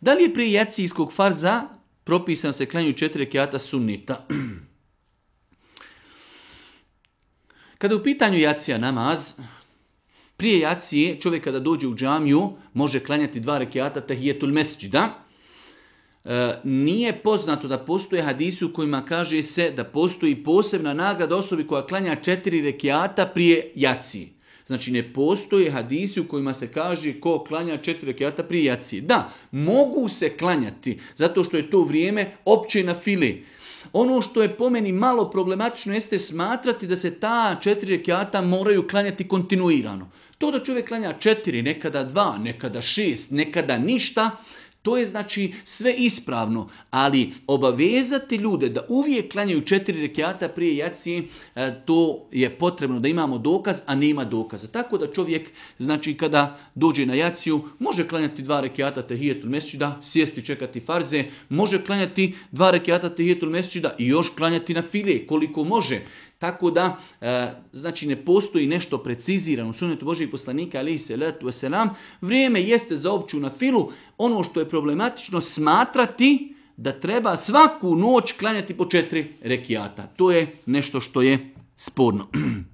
Da li je prije jacijskog farza propisano se klanju četiri kjata sunnita? Kada u pitanju jacija namaz, prije jacije čovjek kada dođe u džamiju može klanjati dva rekiata tahijetul mesđida. E, nije poznato da postoje hadisi u kojima kaže se da postoji posebna nagrada osobi koja klanja četiri rekiata prije jacije. Znači, ne postoje hadisi u kojima se kaže ko klanja četiri rekiata prije jaci. Da, mogu se klanjati, zato što je to vrijeme opće na fili. Ono što je po meni malo problematično jeste smatrati da se ta četiri rekiata moraju klanjati kontinuirano. To da čovjek klanja četiri, nekada dva, nekada šest, nekada ništa, To je znači sve ispravno, ali obavezati ljude da uvijek klanjaju četiri rekiata prije jacije, e, to je potrebno da imamo dokaz, a nema dokaza. Tako da čovjek, znači kada dođe na jaciju, može klanjati dva rekiata tehijetul mesečida, sjesti čekati farze, može klanjati dva rekiata tehijetul mesečida i još klanjati na file koliko može. Tako da, e, znači, ne postoji nešto precizirano u sunetu Božih poslanika, ali i se letu selam. Vrijeme jeste za opću na filu. Ono što je problematično smatrati da treba svaku noć klanjati po četiri rekiata. To je nešto što je sporno.